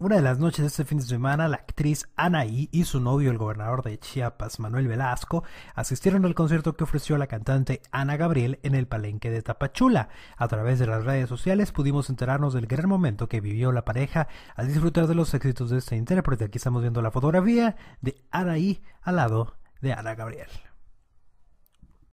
Una de las noches de este fin de semana, la actriz Anaí y su novio, el gobernador de Chiapas, Manuel Velasco, asistieron al concierto que ofreció la cantante Ana Gabriel en el palenque de Tapachula. A través de las redes sociales pudimos enterarnos del gran momento que vivió la pareja al disfrutar de los éxitos de este intérprete. Aquí estamos viendo la fotografía de Anaí al lado de Ana Gabriel.